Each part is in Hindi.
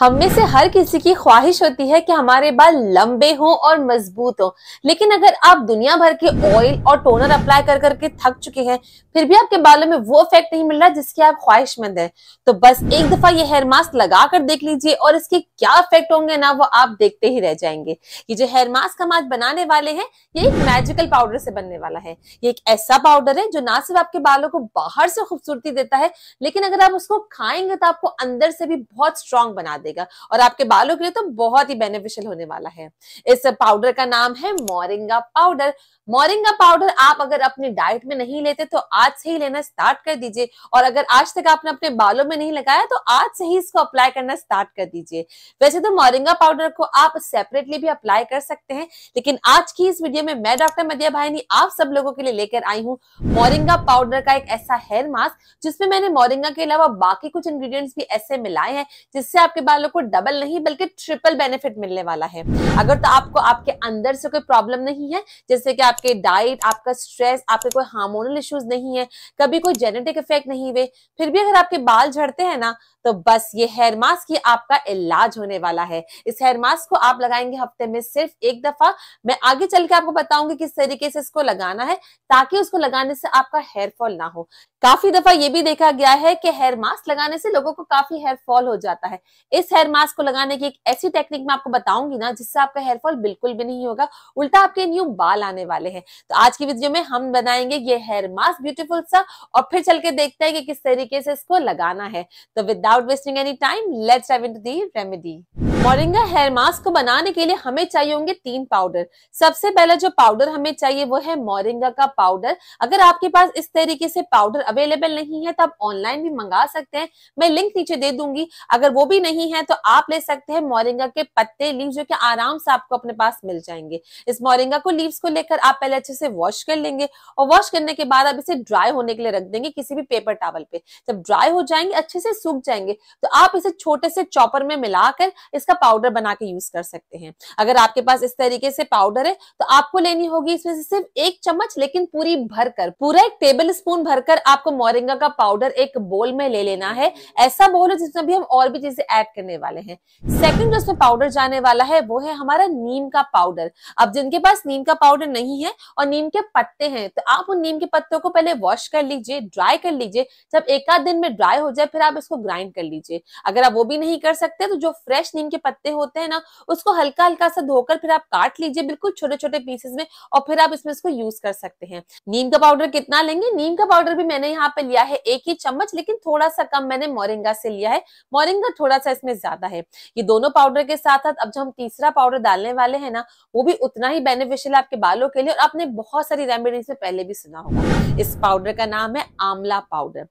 हम में से हर किसी की ख्वाहिश होती है कि हमारे बाल लंबे हों और मजबूत हों लेकिन अगर आप दुनिया भर के ऑयल और टोनर अप्लाई कर करके थक चुके हैं फिर भी आपके बालों में वो इफेक्ट नहीं मिल रहा जिसकी आप ख्वाहिशमंद है तो बस एक दफा ये हेयर मास्क लगा कर देख लीजिए और इसके क्या इफेक्ट होंगे ना वो आप देखते ही रह जाएंगे ये जो हेयर मास्क हम आज बनाने वाले हैं ये एक मैजिकल पाउडर से बनने वाला है ये एक ऐसा पाउडर है जो ना सिर्फ आपके बालों को बाहर से खूबसूरती देता है लेकिन अगर आप उसको खाएंगे तो आपको अंदर से भी बहुत स्ट्रांग बना दे देगा और आपके बालों के लिए तो बहुत ही बेनिफिशियल होने वाला है इस पाउडर का नाम है मोरिंगा पाउडर मोरिंगा पाउडर आप अगर अपनी डाइट में नहीं लेते तो आज से ही लेना स्टार्ट कर दीजिए और अगर आज तक आपने अपने बालों में नहीं लगाया तो आज से ही इसको अप्लाई करना स्टार्ट कर दीजिए वैसे तो मोरिंगा पाउडर को आप सेपरेटली भी अप्लाई कर सकते हैं लेकिन आज की इस वीडियो में मैं डॉक्टर मदिया भाईनी आप सब लोगों के लिए लेकर आई हूँ मोरिंगा पाउडर का एक ऐसा हेयर मास्क जिसमें मैंने मोरिंगा के अलावा बाकी कुछ इंग्रीडियंट्स भी ऐसे मिलाए हैं जिससे आपके बाल वालों को डबल नहीं बल्कि ट्रिपल बेनिफिट मिलने वाला है अगर तो आपको आपके अंदर से कोई प्रॉब्लम नहीं है जैसे कि आपके डाइट आपका स्ट्रेस आपके कोई हार्मोनल इश्यूज नहीं है कभी कोई जेनेटिक इफेक्ट नहीं हुए फिर भी अगर आपके बाल झड़ते हैं ना तो बस ये हेयर मास्क ही आपका इलाज होने वाला है इस हेयर मास्क को आप लगाएंगे हफ्ते में सिर्फ एक दफा मैं आगे चल के आपको बताऊंगी किस तरीके से इसको लगाना है ताकि उसको लगाने से आपका हेयर फॉल ना हो काफी दफा ये भी देखा गया है कि हेयर मास्क लगाने से लोगों को काफी हेयर फॉल हो जाता है इस हेयर मास्क को लगाने की एक ऐसी टेक्निक मैं आपको बताऊंगी ना जिससे आपका हेयर फॉल बिल्कुल भी नहीं होगा उल्टा आपके न्यू बाल आने वाले हैं तो आज की वीडियो में हम बनाएंगे ये हेयर मास्क ब्यूटीफुल सा और फिर चल के देखते हैं कि किस तरीके से इसको लगाना है तो without Without wasting any time, let's dive into the remedy. Moringa hair mask को बनाने के लिए हमें चाहिए होंगे तीन पाउडर सबसे पहला जो पाउडर हमें चाहिए वो है मोरिंगा का पाउडर अगर आपके पास इस तरीके से पाउडर अवेलेबल नहीं है तो आप ऑनलाइन भी मंगा सकते हैं मैं लिंक नीचे दे दूंगी अगर वो भी नहीं है तो आप ले सकते हैं मोरिंगा के पत्ते लीव जो कि आराम से आपको अपने पास मिल जाएंगे इस मोरिंगा को लीव्स को लेकर आप पहले अच्छे से वॉश कर लेंगे और वॉश करने के बाद आप इसे ड्राई होने के लिए रख देंगे किसी भी पेपर टावल पे जब ड्राई हो जाएंगे अच्छे से सूख जाएंगे जाएंगे तो आप इसे छोटे से चॉपर में मिलाकर इसका पाउडर बना के यूज कर सकते हैं अगर आपके पास इस तरीके से पाउडर है तो आपको लेनी होगी इसमें से सिर्फ एक चम्मच लेकिन पूरी भरकर पूरा एक टेबल स्पून भरकर आपको मोरिंगा का पाउडर एक बोल में ले लेना है ऐसा बोल है जिसमें भी हम और भी चीजें ऐड करने वाले हैं सेकंड जो इसमें पाउडर जाने वाला है वो है हमारा नीम का पाउडर अब जिनके पास नीम का पाउडर नहीं है और नीम के पत्ते हैं तो आप उन नीम के पत्तों को पहले वॉश कर लीजिए ड्राई कर लीजिए जब एक आध दिन में ड्राई हो जाए फिर आप इसको ग्राइंड कर लीजिए अगर आप वो भी नहीं कर सकते तो जो फ्रेश नीम के पत्ते होते हैं ना उसको हल्का हल्का सा धोकर फिर आप काट लीजिए बिल्कुल छोटे छोटे पीसेस में और फिर आप इसमें इसको यूज कर सकते हैं नीम का पाउडर कितना लेंगे नीम का पाउडर भी मैंने यहाँ पे लिया है एक ही चम्मच लेकिन थोड़ा सा कम मैंने मोरिंगा से लिया है मोरिंगा थोड़ा सा इसमें ज्यादा है ये दोनों पाउडर के साथ साथ अब जो हम तीसरा पाउडर डालने वाले हैं ना वो भी उतना ही बेनिफिशियल है आपके बालों के लिए और आपने बहुत सारी रेमेडीज में पहले भी सुना होगा इस पाउडर का नाम है आंवला पाउडर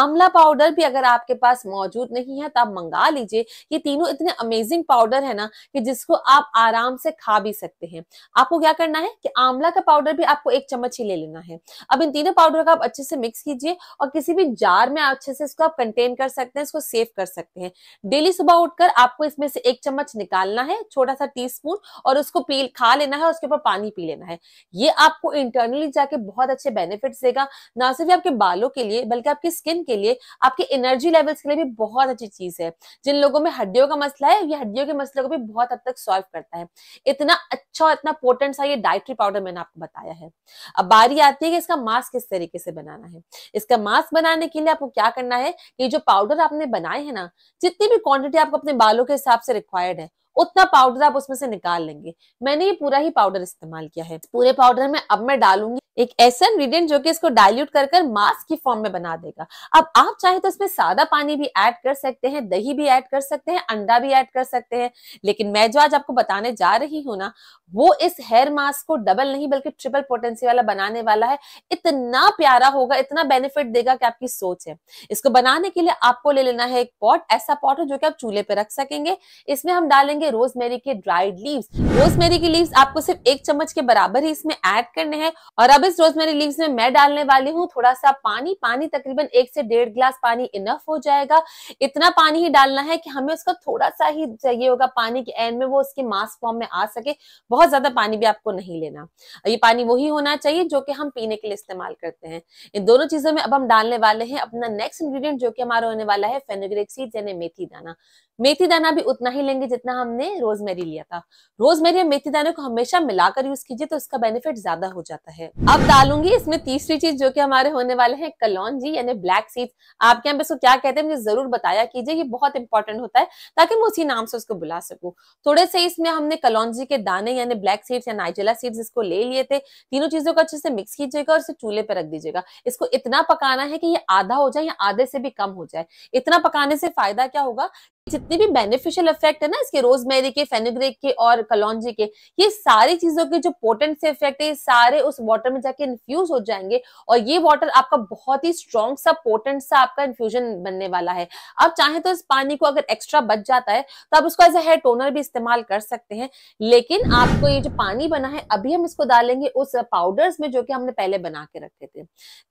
आंवला पाउडर भी अगर आपके पास मौजूद नहीं है तो आप मंगा लीजिए ये तीनों इतने अमेजिंग पाउडर है ना कि जिसको आप आराम से खा भी सकते हैं आपको क्या करना है कि आंवला का पाउडर भी आपको एक चम्मच ही ले लेना है अब इन तीनों पाउडर का आप अच्छे से मिक्स कीजिए और किसी भी जार में अच्छे से इसको आप कंटेन कर सकते हैं इसको सेव कर सकते हैं डेली सुबह उठकर आपको इसमें से एक चम्मच निकालना है छोटा सा टी और उसको पील खा लेना है उसके ऊपर पानी पी लेना है ये आपको इंटरनली जाके बहुत अच्छे बेनिफिट देगा ना सिर्फ आपके बालों के लिए बल्कि आपकी स्किन के लिए आपके एनर्जी लेवल्स के लिए भी बहुत अच्छी चीज है जिन लोगों में हड्डियों का मसला है ये हड्डियों के मसले को भी बहुत हद तक सॉल्व करता है इतना अच्छा और इतना पोटेंट सा ये डायट्री पाउडर मैंने आपको बताया है अब बारी आती है कि इसका मास्क किस तरीके से बनाना है इसका मास्क बनाने के लिए आपको क्या करना है कि जो पाउडर आपने बनाए है ना जितनी भी क्वांटिटी आपको अपने बालों के हिसाब से रिक्वायर्ड है उतना पाउडर आप उसमें से निकाल लेंगे मैंने ये पूरा ही पाउडर इस्तेमाल किया है पूरे पाउडर में अब मैं डालूंगी एक ऐसा इंग्रीडियंट जो कि इसको डाइल्यूट कर कर मास्क की फॉर्म में बना देगा अब आप चाहे तो इसमें सादा पानी भी ऐड कर सकते हैं दही भी ऐड कर सकते हैं अंडा भी ऐड कर सकते हैं लेकिन मैं जो आज आपको बताने जा रही हूं ना वो इस हेयर मास्क को डबल नहीं बल्कि ट्रिपल पोटेंसी वाला बनाने वाला है इतना प्यारा होगा इतना बेनिफिट देगा कि आपकी सोच है इसको बनाने के लिए आपको ले लेना है एक पॉट ऐसा पॉट हो जो कि आप चूल्हे पे रख सकेंगे इसमें हम डालेंगे रोजमेरी के ड्राइड लीव्स रोजमेरी की लीव्स आपको सिर्फ एक चम्मच के बराबर ही इसमें ऐड करने हैं और आप अब इस रोजमेरी लीव्स में मैं डालने वाली हूँ थोड़ा सा पानी पानी तकरीबन एक से डेढ़ ग्लास पानी इनफ हो जाएगा इतना पानी ही डालना है कि हमें उसका थोड़ा सा ही चाहिए होगा पानी के एंड में वो उसके मास फॉर्म में आ सके बहुत ज्यादा पानी भी आपको नहीं लेना ये पानी वही होना चाहिए जो कि हम पीने के लिए इस्तेमाल करते हैं इन दोनों चीजों में अब हम डालने वाले हैं अपना नेक्स्ट इंग्रीडियंट जो कि हमारा होने वाला है फेनोग्रेक यानी मेथी दाना मेथी दाना भी उतना ही लेंगे जितना हमने रोजमेरी लिया था रोजमेरी और मेथी दाने को हमेशा मिलाकर यूज कीजिए तो उसका बेनिफिट ज्यादा हो जाता है अब डालूंगी इसमें तीसरी चीज जो कि हमारे होने वाले हैं कलौन जी यानी ब्लैक सीड आपके यहाँ पे इसको क्या कहते हैं मुझे जरूर बताया कीजिए ये बहुत इंपॉर्टेंट होता है ताकि मैं उसी नाम से उसको बुला सकूं थोड़े से इसमें हमने कलौजी के दाने यानी ब्लैक सीड्स या नाइजेला सीड्स इसको ले लिए थे तीनों चीजों को अच्छे से मिक्स कीजिएगा और इसे चूल्हे पर रख दीजिएगा इसको इतना पकाना है कि ये आधा हो जाए या आधे से भी कम हो जाए इतना पकाने से फायदा क्या होगा जितने भी बेनिफिशियल इफेक्ट है ना इसके रोजमेरी के फेनुग्रेक के और कलौजी के ये सारी चीजों के जो पोटेंट से इफेक्ट है ये सारे उस वाटर में जाके इन्फ्यूज हो जाएंगे और ये वाटर आपका बहुत ही स्ट्रॉन्ग सा पोटेंट सा आपका इन्फ्यूजन बनने वाला है आप चाहे तो इस पानी को अगर एक्स्ट्रा बच जाता है तो आप उसको एज ए हेयर टोनर भी इस्तेमाल कर सकते हैं लेकिन आपको ये जो पानी बना है अभी हम इसको डालेंगे उस पाउडर्स में जो कि हमने पहले बना के रखे थे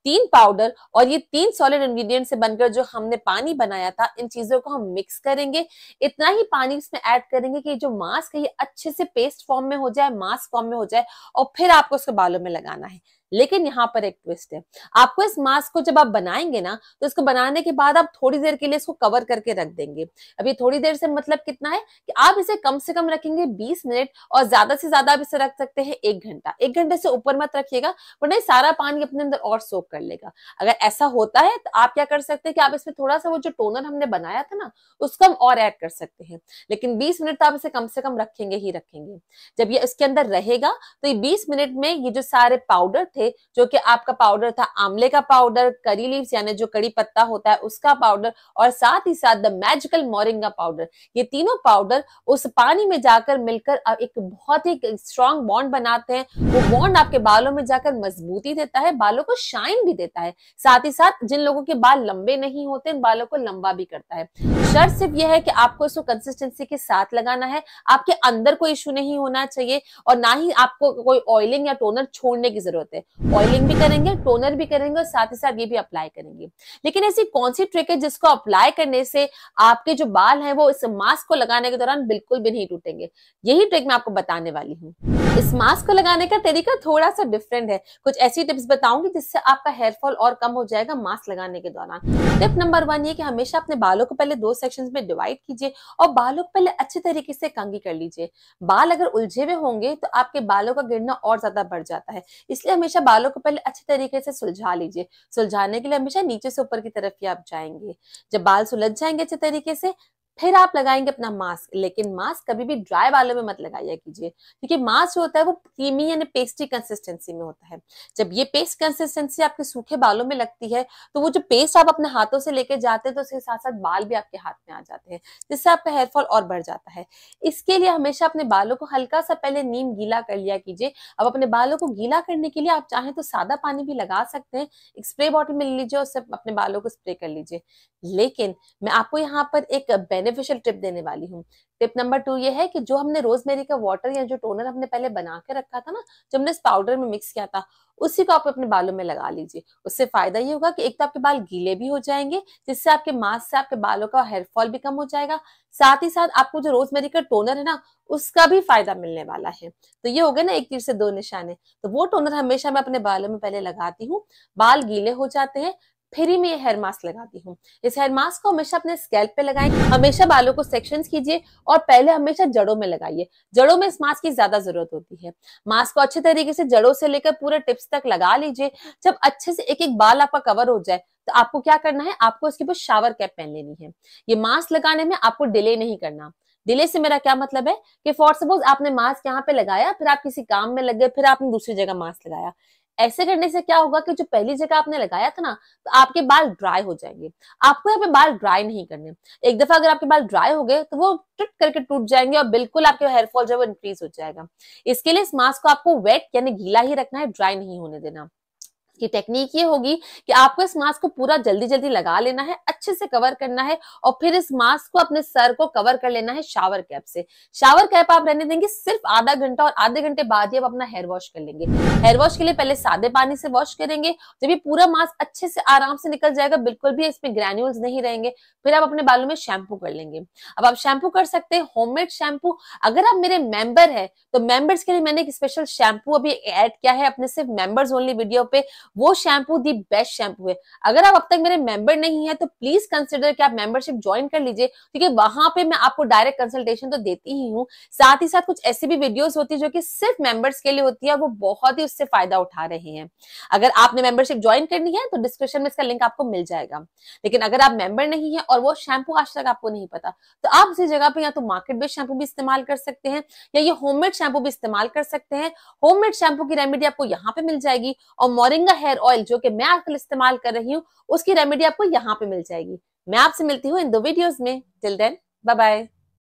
तीन पाउडर और ये तीन सॉलिड इंग्रेडिएंट से बनकर जो हमने पानी बनाया था इन चीजों को हम मिक्स करेंगे करेंगे इतना ही पानी इसमें ऐड करेंगे कि जो मास्क है ये अच्छे से पेस्ट फॉर्म में हो जाए मास्क फॉर्म में हो जाए और फिर आपको उसके बालों में लगाना है लेकिन यहाँ पर एक ट्विस्ट है आपको इस मास्क को जब आप बनाएंगे ना तो इसको बनाने के बाद आप थोड़ी देर के लिए इसको कवर करके रख देंगे अभी थोड़ी देर से मतलब कितना है कि आप इसे कम से कम रखेंगे बीस मिनट और ज्यादा से ज्यादा आप इसे रख सकते हैं एक घंटा एक घंटे से ऊपर मत रखिएगा वरना सारा पानी अपने अंदर और सोख कर लेगा अगर ऐसा होता है तो आप क्या कर सकते हैं कि आप इसमें थोड़ा सा वो जो टोनर हमने बनाया था ना उसको हम और ऐड कर सकते हैं लेकिन बीस मिनट तो आप इसे कम से कम रखेंगे ही रखेंगे जब ये इसके अंदर रहेगा तो ये बीस मिनट में ये जो सारे पाउडर थे थे जो कि आपका पाउडर था आमले का पाउडर करी लीव्स यानी जो कड़ी पत्ता होता है उसका पाउडर और साथ ही साथ द मैजिकल मोरिंगा पाउडर ये तीनों पाउडर उस पानी में जाकर मिलकर एक बहुत ही स्ट्रांग बॉन्ड बनाते हैं वो बॉन्ड आपके बालों में जाकर मजबूती देता है बालों को शाइन भी देता है साथ ही साथ जिन लोगों के बाल लंबे नहीं होते उन बालों को लंबा भी करता है शर्त सिर्फ यह है कि आपको इसको कंसिस्टेंसी के साथ लगाना है आपके अंदर कोई इशू नहीं होना चाहिए और ना ही आपको कोई ऑयलिंग या टोनर छोड़ने की जरूरत है ऑयलिंग भी करेंगे टोनर भी करेंगे और साथ ही साथ ये भी अप्लाई करेंगे लेकिन ऐसी कौन सी ट्रिक है जिसको अप्लाई करने से आपके जो बाल हैं वो इस मास्क को लगाने के दौरान बिल्कुल भी नहीं टूटेंगे यही ट्रिक मैं आपको बताने वाली हूँ इस मास्क को लगाने का तरीका थोड़ा सा डिफरेंट है कुछ ऐसी टिप्स बताऊंगी जिससे आपका हेयरफॉल और कम हो जाएगा मास्क लगाने के दौरान टिप नंबर वन ये कि हमेशा अपने बालों को पहले दो सेक्शन में डिवाइड कीजिए और बालों को पहले अच्छे तरीके से कंगी कर लीजिए बाल अगर उलझे हुए होंगे तो आपके बालों का गिरना और ज्यादा बढ़ जाता है इसलिए हमेशा हमेशा बालों को पहले अच्छे तरीके से सुलझा लीजिए सुलझाने के लिए हमेशा नीचे से ऊपर की तरफ ही आप जाएंगे जब बाल सुलझ जाएंगे अच्छे तरीके से फिर आप लगाएंगे अपना मास्क लेकिन मास्क कभी भी ड्राई वालों में मत लगाया कीजिए क्योंकि मास्क जो होता है वो क्रीमी यानी पेस्टी कंसिस्टेंसी में होता है जब ये पेस्ट कंसिस्टेंसी आपके सूखे बालों में लगती है तो वो जो पेस्ट आप अपने हाथों से लेके जाते हैं तो उसके साथ साथ बाल भी आपके हाथ में आ जाते हैं जिससे आपका हेयरफॉल और बढ़ जाता है इसके लिए हमेशा अपने बालों को हल्का सा पहले नीम गीला कर लिया कीजिए अब अपने बालों को गीला करने के लिए आप चाहें तो सादा पानी भी लगा सकते हैं स्प्रे बॉटल में ले लीजिए और अपने बालों को स्प्रे कर लीजिए लेकिन मैं आपको यहाँ पर एक बेनिफिशियल टिप देने वाली हूँ टिप नंबर टू ये है कि जो हमने रोजमेरी का वाटर या जो टोनर हमने पहले बना के रखा था ना जो हमने इस पाउडर में मिक्स किया था उसी को आप अपने बालों में लगा लीजिए उससे फायदा ये होगा कि एक तो आपके बाल गीले भी हो जाएंगे जिससे आपके मास्क से आपके बालों का हेयर फॉल भी कम हो जाएगा साथ ही साथ आपको जो रोजमेरी का टोनर है ना उसका भी फायदा मिलने वाला है तो ये हो गए ना एक तीर से दो निशाने तो वो टोनर हमेशा मैं अपने बालों में पहले लगाती हूँ बाल गीले हो जाते हैं फिर ही मैं ये हेयर मास्क लगाती हूँ इस हेयर मास्क को हमेशा अपने स्कैल्प पे लगाएं हमेशा बालों को सेक्शंस कीजिए और पहले हमेशा जड़ों में लगाइए जड़ों में इस मास्क की ज्यादा जरूरत होती है मास्क को अच्छे तरीके से जड़ों से लेकर पूरे टिप्स तक लगा लीजिए जब अच्छे से एक एक बाल आपका कवर हो जाए तो आपको क्या करना है आपको इसके ऊपर शावर कैप पहन लेनी है ये मास्क लगाने में आपको डिले नहीं करना डिले से मेरा क्या मतलब है कि फॉर सपोज आपने मास्क यहाँ पे लगाया फिर आप किसी काम में लग गए फिर आपने दूसरी जगह मास्क लगाया ऐसे करने से क्या होगा कि जो पहली जगह आपने लगाया था ना तो आपके बाल ड्राई हो जाएंगे आपको यहाँ पे बाल ड्राई नहीं करने एक दफा अगर आपके बाल ड्राई हो गए तो वो टट करके टूट जाएंगे और बिल्कुल आपके हेयरफॉल जो है वो इंक्रीज हो जाएगा इसके लिए इस मास्क को आपको वेट यानी गीला ही रखना है ड्राई नहीं होने देना की टेक्निक ये होगी कि आपको इस मास्क को पूरा जल्दी जल्दी लगा लेना है अच्छे से कवर करना है और फिर इस मास्क को अपने सर को कवर कर लेना है शावर कैप से शावर कैप आप रहने देंगे सिर्फ आधा घंटा और आधे घंटे बाद ही आप अपना हेयर वॉश कर लेंगे हेयर वॉश के लिए पहले सादे पानी से वॉश करेंगे जब ये पूरा मास्क अच्छे से आराम से निकल जाएगा बिल्कुल भी इसमें ग्रेन्यूल्स नहीं रहेंगे फिर आप अपने बालों में शैम्पू कर लेंगे अब आप शैम्पू कर सकते हैं होममेड शैम्पू अगर आप मेरे मेंबर है तो मेंबर्स के लिए मैंने एक स्पेशल शैम्पू अभी एड किया है अपने सिर्फ मेंबर्स ओनली वीडियो पे वो शैम्पू दी बेस्ट शैम्पू है अगर आप अब तक मेरे मेंबर नहीं है तो प्लीज कंसिडर कि आप मेंबरशिप ज्वाइन कर लीजिए क्योंकि वहां पे मैं आपको डायरेक्ट कंसल्टेशन तो देती ही हूँ साथ ही साथ कुछ ऐसी भी वीडियोस होती है जो कि सिर्फ मेंबर्स के लिए होती है और वो बहुत ही उससे फायदा उठा रहे हैं अगर आपने मेंबरशिप ज्वाइन करनी है तो डिस्क्रिप्शन में इसका लिंक आपको मिल जाएगा लेकिन अगर आप मेंबर नहीं है और वो शैम्पू आज तक आपको नहीं पता तो आप इसी जगह पर या तो मार्केट बेस्ड शैम्पू भी इस्तेमाल कर सकते हैं या ये होममेड शैम्पू भी इस्तेमाल कर सकते हैं होममेड शैम्पू की रेमेडी आपको यहाँ पे मिल जाएगी और मोरिंगा हेयर ऑयल जो कि मैं आजकल इस्तेमाल कर रही हूँ उसकी रेमेडी आपको यहाँ पे मिल जाएगी मैं आपसे मिलती हूँ इन दो वीडियोज में टिल देन बाय बाय